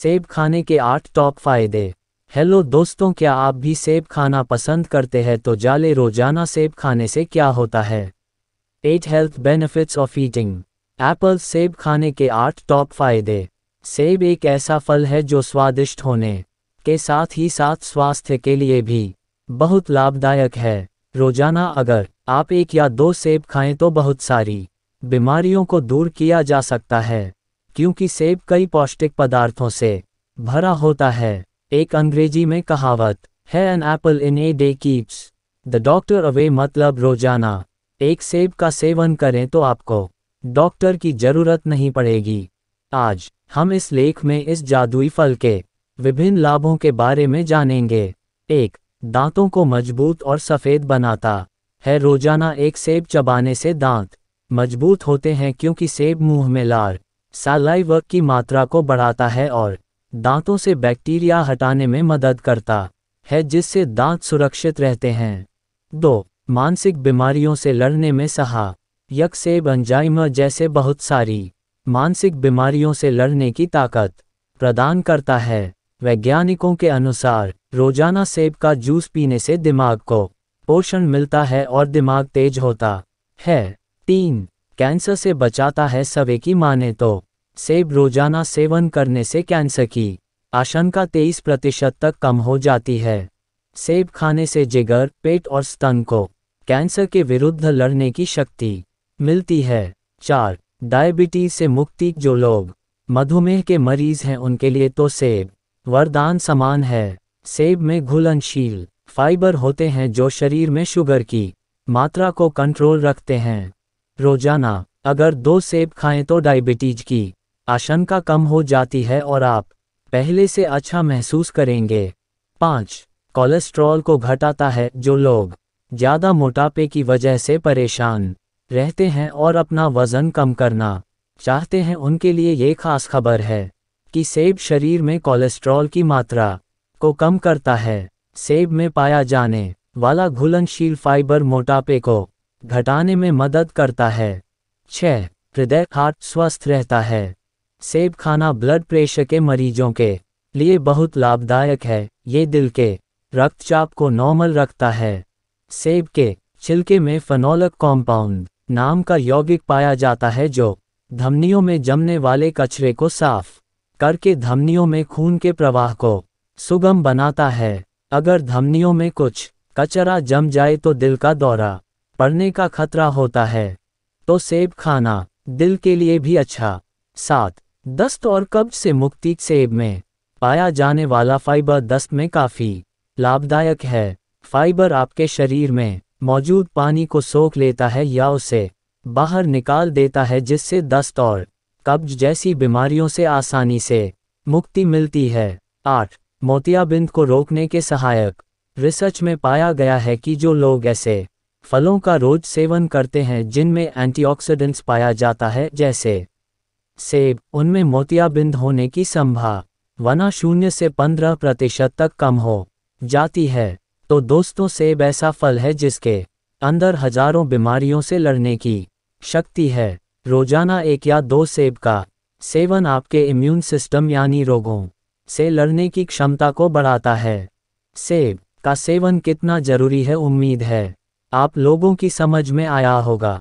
सेब खाने के आठ टॉप फायदे हेलो दोस्तों क्या आप भी सेब खाना पसंद करते हैं तो जाले रोजाना सेब खाने से क्या होता है eight health benefits of eating apple सेब खाने के आठ टॉप फायदे सेब एक ऐसा फल है जो स्वादिष्ट होने के साथ ही साथ स्वास्थ्य के लिए भी बहुत लाभदायक है रोजाना अगर आप एक या दो सेब खाएं तो बहुत सारी बीमारियों को दूर किया जा सकता है क्योंकि सेब कई पौष्टिक पदार्थों से भरा होता है एक अंग्रेजी में कहावत है an apple in a day keeps the doctor away मतलब रोजाना एक सेब का सेवन करें तो आपको डॉक्टर की जरूरत नहीं पड़ेगी आज हम इस लेख में इस जादुई फल के विभिन्न लाभों के बारे में जानेंगे एक दांतों को मजबूत और सफ़ेद बनाता है रोजाना एक सेब चबाने से दांत मजबूत होते हैं क्योंकि सेब मुंह में लार सालाइव की मात्रा को बढ़ाता है और दांतों से बैक्टीरिया हटाने में मदद करता है जिससे दांत सुरक्षित रहते हैं दो मानसिक बीमारियों से लड़ने में सहा यक से बंजाइम जैसे बहुत सारी मानसिक बीमारियों से लड़ने की ताकत प्रदान करता है वैज्ञानिकों के अनुसार रोजाना सेब का जूस पीने से दिमाग को पोषण मिलता है और दिमाग तेज होता है तीन कैंसर से बचाता है सवे की माने तो सेब रोजाना सेवन करने से कैंसर की आशंका 23 प्रतिशत तक कम हो जाती है सेब खाने से जिगर पेट और स्तन को कैंसर के विरुद्ध लड़ने की शक्ति मिलती है चार डायबिटीज से मुक्ति जो लोग मधुमेह के मरीज हैं उनके लिए तो सेब वरदान समान है सेब में घुलनशील फाइबर होते हैं जो शरीर में शुगर की मात्रा को कंट्रोल रखते हैं रोजाना अगर दो सेब खाएं तो डायबिटीज की आशंका कम हो जाती है और आप पहले से अच्छा महसूस करेंगे पाँच कोलेस्ट्रॉल को घटाता है जो लोग ज़्यादा मोटापे की वजह से परेशान रहते हैं और अपना वज़न कम करना चाहते हैं उनके लिए ये खास खबर है कि सेब शरीर में कोलेस्ट्रॉल की मात्रा को कम करता है सेब में पाया जाने वाला घुलनशील फाइबर मोटापे को घटाने में मदद करता है छह हृदय हार्ट स्वस्थ रहता है सेब खाना ब्लड प्रेशर के मरीजों के लिए बहुत लाभदायक है ये दिल के रक्तचाप को नॉर्मल रखता है सेब के छिलके में फनोलक कॉम्पाउंड नाम का यौगिक पाया जाता है जो धमनियों में जमने वाले कचरे को साफ करके धमनियों में खून के प्रवाह को सुगम बनाता है अगर धमनियों में कुछ कचरा जम जाए तो दिल का दौरा पड़ने का खतरा होता है तो सेब खाना दिल के लिए भी अच्छा सात दस्त और कब्ज से मुक्ति सेब में पाया जाने वाला फाइबर दस्त में काफ़ी लाभदायक है फाइबर आपके शरीर में मौजूद पानी को सोख लेता है या उसे बाहर निकाल देता है जिससे दस्त और कब्ज जैसी बीमारियों से आसानी से मुक्ति मिलती है आठ मोतियाबिंद को रोकने के सहायक रिसर्च में पाया गया है कि जो लोग ऐसे फलों का रोज सेवन करते हैं जिनमें एंटीऑक्सीडेंट्स पाया जाता है जैसे सेब उनमें मोतियाबिंद होने की संभा वना शून्य से पंद्रह प्रतिशत तक कम हो जाती है तो दोस्तों सेब ऐसा फल है जिसके अंदर हजारों बीमारियों से लड़ने की शक्ति है रोजाना एक या दो सेब का सेवन आपके इम्यून सिस्टम यानी रोगों से लड़ने की क्षमता को बढ़ाता है सेब का सेवन कितना जरूरी है उम्मीद है आप लोगों की समझ में आया होगा